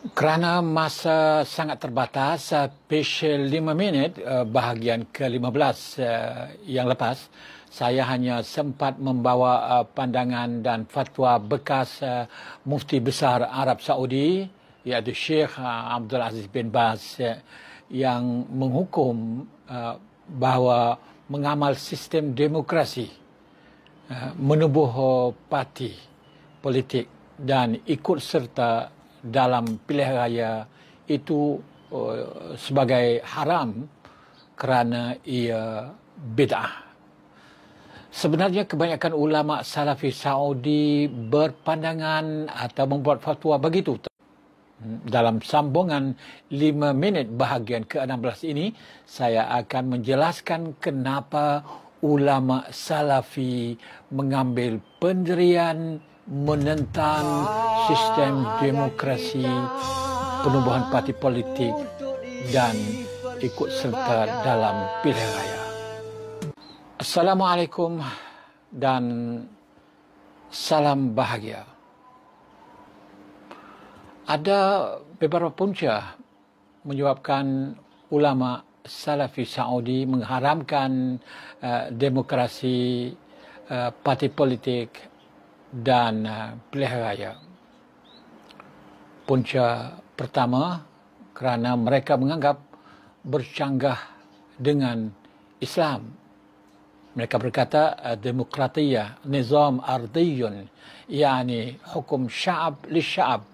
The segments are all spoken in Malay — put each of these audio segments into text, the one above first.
Kerana masa sangat terbatas, special eh, 5 minit eh, bahagian ke-15 eh, yang lepas, saya hanya sempat membawa pandangan dan fatwa bekas Mufti Besar Arab Saudi iaitu Sheikh Abdul Aziz bin Bas yang menghukum bahawa mengamal sistem demokrasi menubuh parti politik dan ikut serta dalam pilihan raya itu uh, sebagai haram kerana ia bid'ah. Sebenarnya kebanyakan ulama salafi Saudi berpandangan atau membuat fatwa begitu. Hmm, dalam sambungan 5 minit bahagian ke-16 ini, saya akan menjelaskan kenapa ulama salafi mengambil pendirian menentang sistem demokrasi, penubuhan parti politik dan ikut serta dalam pilihan raya. Assalamualaikum dan salam bahagia. Ada beberapa punca menyebabkan ulama Salafi Saudi mengharamkan uh, demokrasi uh, parti politik dan eh, pilihan raya. Punca pertama kerana mereka menganggap bercanggah dengan Islam. Mereka berkata eh, demokratia nizam ardiyun yani hukum syab li syab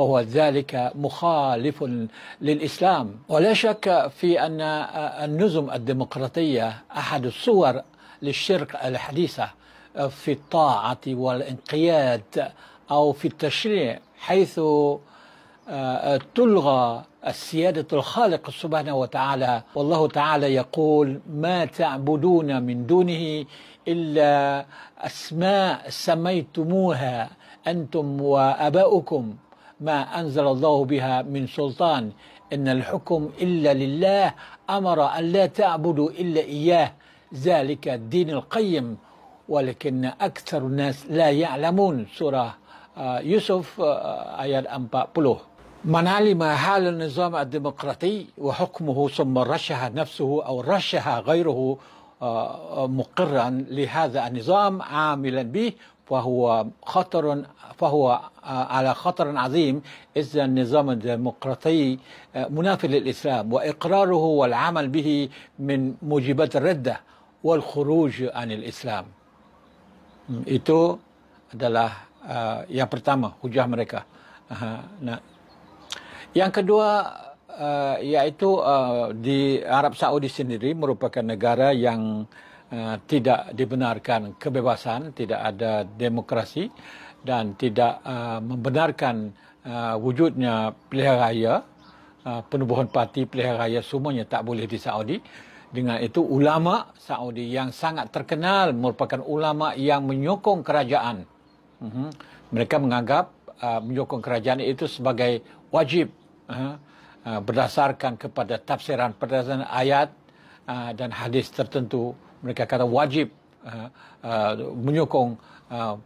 وهو ذلك مخالف للإسلام ولا شك في أن النظم الديمقراطية أحد الصور للشرك الحديثة في الطاعة والانقياد أو في التشريع حيث آه، آه، تلغى السيادة الخالق سبحانه وتعالى والله تعالى يقول ما تعبدون من دونه إلا أسماء سميتموها أنتم وأباؤكم ما أنزل الله بها من سلطان إن الحكم إلا لله أمر أن لا تعبدوا إلا إياه ذلك الدين القيم ولكن أكثر الناس لا يعلمون سورة آه، يوسف آه، آية 40 من علم حال النظام الديمقراطي وحكمه ثم رشح نفسه أو رشح غيره آه، مقرا لهذا النظام عاملا به فهو خطر فهو على خطر عظيم إذ النظام الديمقراطي منافي للإسلام وإقراره والعمل به من موجبات الردة والخروج عن الإسلام Mm, itu adalah uh, yang pertama hujah mereka. Uh, nah. Yang kedua uh, iaitu uh, di Arab Saudi sendiri merupakan negara yang uh, tidak dibenarkan kebebasan, tidak ada demokrasi dan tidak uh, membenarkan uh, wujudnya pilihan raya, uh, penubuhan parti, pilihan raya semuanya tak boleh di Saudi. Dengan itu ulama Saudi yang sangat terkenal merupakan ulama yang menyokong kerajaan. Uh mhm. -huh. Mereka menganggap uh, menyokong kerajaan itu sebagai wajib uh, uh, berdasarkan kepada tafsiran perdasan ayat uh, dan hadis tertentu. Mereka kata wajib uh, uh, menyokong uh,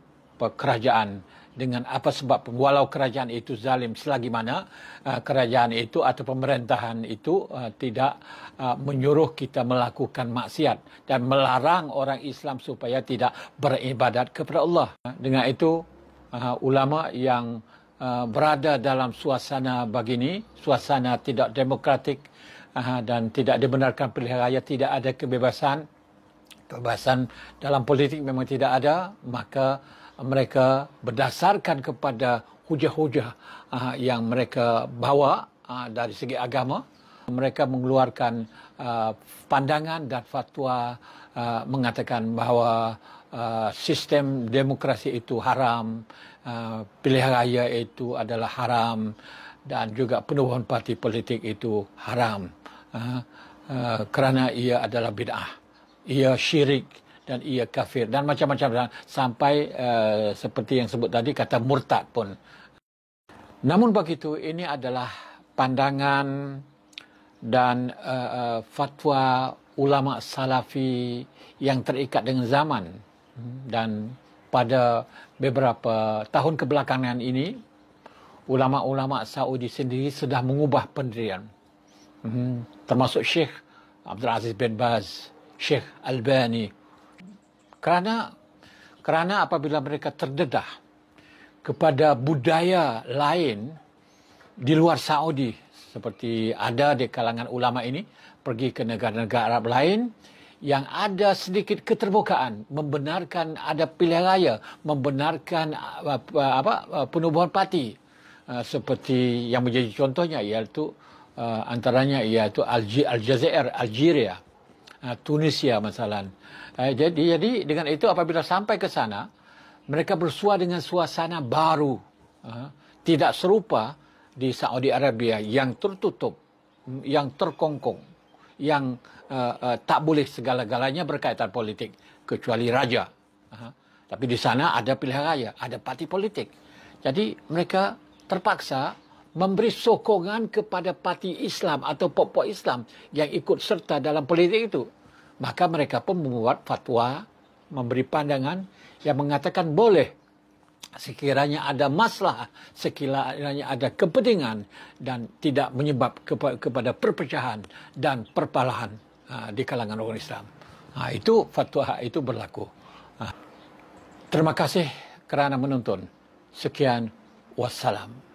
kerajaan dengan apa sebab walau kerajaan itu zalim selagi mana uh, kerajaan itu atau pemerintahan itu uh, tidak uh, menyuruh kita melakukan maksiat dan melarang orang Islam supaya tidak beribadat kepada Allah. Uh, dengan itu uh, ulama yang uh, berada dalam suasana begini, suasana tidak demokratik uh, dan tidak dibenarkan pilihan raya, tidak ada kebebasan kebebasan dalam politik memang tidak ada, maka mereka berdasarkan kepada hujah-hujah ah, yang mereka bawa ah, dari segi agama mereka mengeluarkan ah, pandangan dan fatwa mengatakan bahawa sistem demokrasi itu haram pilihan raya itu adalah haram dan juga penubuhan parti politik itu haram kerana ia adalah bid'ah ia syirik dan ia kafir dan macam-macam lah. sampai uh, seperti yang sebut tadi kata murtad pun. Namun begitu ini adalah pandangan dan uh, uh, fatwa ulama salafi yang terikat dengan zaman dan pada beberapa tahun kebelakangan ini ulama-ulama Saudi sendiri sudah mengubah pendirian mhm. termasuk Syekh Abdul Aziz bin Baz, Syekh Albani kerana kerana apabila mereka terdedah kepada budaya lain di luar Saudi seperti ada di kalangan ulama ini pergi ke negara-negara Arab lain yang ada sedikit keterbukaan membenarkan ada pilihan raya membenarkan uh, apa, apa uh, penubuhan parti uh, seperti yang menjadi contohnya iaitu antaranya iaitu Al-Jazair Algeria uh, Ah, Tunisia masalah. Ah, jadi, jadi dengan itu apabila sampai ke sana, mereka bersuah dengan suasana baru. Ah, tidak serupa di Saudi Arabia yang tertutup, yang terkongkong, yang tak boleh segala-galanya berkaitan politik kecuali raja. Tapi di sana ada pilihan raya, ada parti politik. Jadi mereka terpaksa memberi sokongan kepada parti Islam atau pokok Islam yang ikut serta dalam politik itu maka mereka pun membuat fatwa memberi pandangan yang mengatakan boleh sekiranya ada masalah sekiranya ada kepentingan dan tidak menyebab kepada perpecahan dan perpalahan ha, di kalangan orang Islam ha, itu fatwa itu berlaku ha. terima kasih kerana menonton sekian wassalam